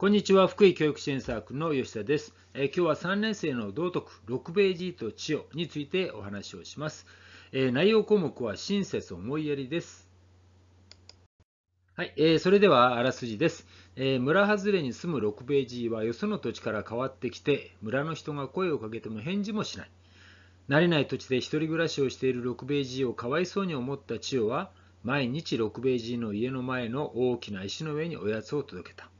こんにちは福井教育支援サークルの吉田です、え今日は3年生の道徳6ページと千代についてお話をします、え内容項目は親切思いやりですはい、えー、それではあらすじです、えー、村外れに住む6ページはよその土地から変わってきて村の人が声をかけても返事もしない慣れない土地で1人暮らしをしている6ページをかわいそうに思った千代は毎日6ベージの家の前の大きな石の上におやつを届けた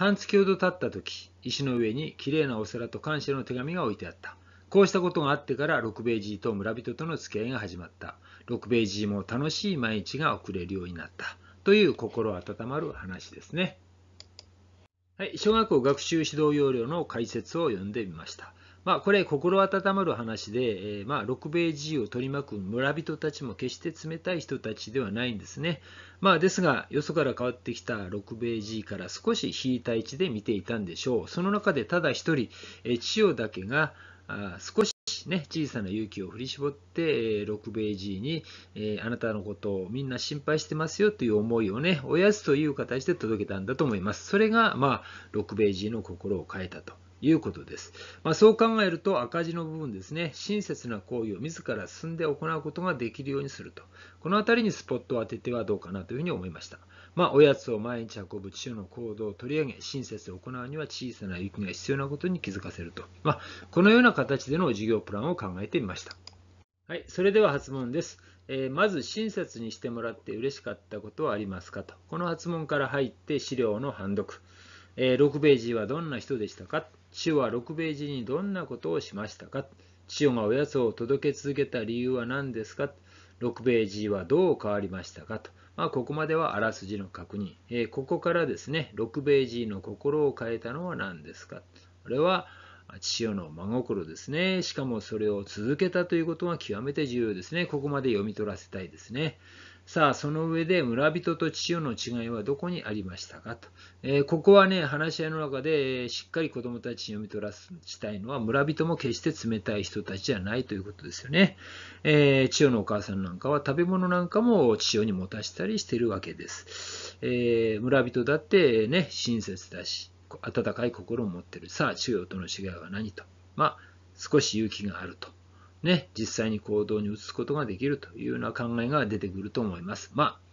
半月ほど経った時、石の上にきれいなお皿と感謝の手紙が置いてあった。こうしたことがあってから六兵衛爺と村人との付き合いが始まった。六兵衛爺も楽しい毎日が送れるようになった。という心温まる話ですね。はい、小学校学習指導要領の解説を読んでみました。まあ、これ心温まる話で、えー、まあ、六米衛自由を取り巻く村人たちも決して冷たい人たちではないんですね。まあ、ですが、よそから変わってきた六米衛から少し引いた位置で見ていたんでしょう。その中でただ一人、えー、千代だけがあ少しね、小さな勇気を振り絞って、えー、六米爺に、えー、あなたのことをみんな心配してますよという思いをね、おやつという形で届けたんだと思います。それが、まあ、六兵爺の心を変えたと。いうことです。まあ、そう考えると赤字の部分ですね、親切な行為を自ら進んで行うことができるようにすると。このあたりにスポットを当ててはどうかなというふうに思いました。まあ、おやつを毎日運ぶ中の行動を取り上げ、親切を行うには小さな雪が必要なことに気づかせると。まあ、このような形での事業プランを考えてみました。はい、それでは発問です。えー、まず親切にしてもらって嬉しかったことはありますかと。この発問から入って資料の判読。えー、6ベージはどんな人でしたか主は6米ージにどんなことをしましたか千代がおやつを届け続けた理由は何ですか6ページはどう変わりましたかと、まあ、ここまではあらすじの確認、えー、ここからですね6ページの心を変えたのは何ですかこれは父親の真心ですねしかもそれを続けたということが極めて重要ですねここまで読み取らせたいですねさあ、その上で村人と父親の違いはどこにありましたかと。えー、ここはね、話し合いの中でしっかり子どもたちに読み取らしたいのは、村人も決して冷たい人たちじゃないということですよね。えー、千代のお母さんなんかは食べ物なんかも父親に持たせたりしてるわけです。えー、村人だってね、親切だし、温かい心を持ってる。さあ、千代との違いは何と。まあ、少し勇気があると。ね、実際に行動に移すことができるというような考えが出てくると思います。まあ、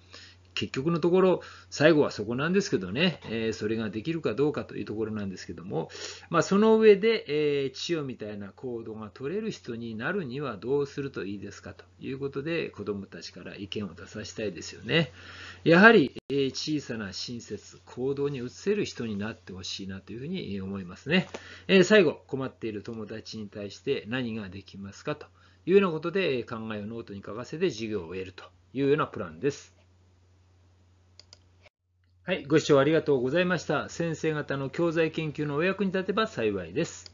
結局のところ、最後はそこなんですけどね、えー、それができるかどうかというところなんですけども、まあ、その上で、えー、千代みたいな行動が取れる人になるにはどうするといいですかということで、子どもたちから意見を出させたいですよね。やはり、えー、小さな親切、行動に移せる人になってほしいなというふうに思いますね。え最後、困っている友達に対して何ができますかというようなことで、考えをノートに書かせて授業を得るというようなプランです。はい、ご視聴ありがとうございました。先生方の教材研究のお役に立てば幸いです。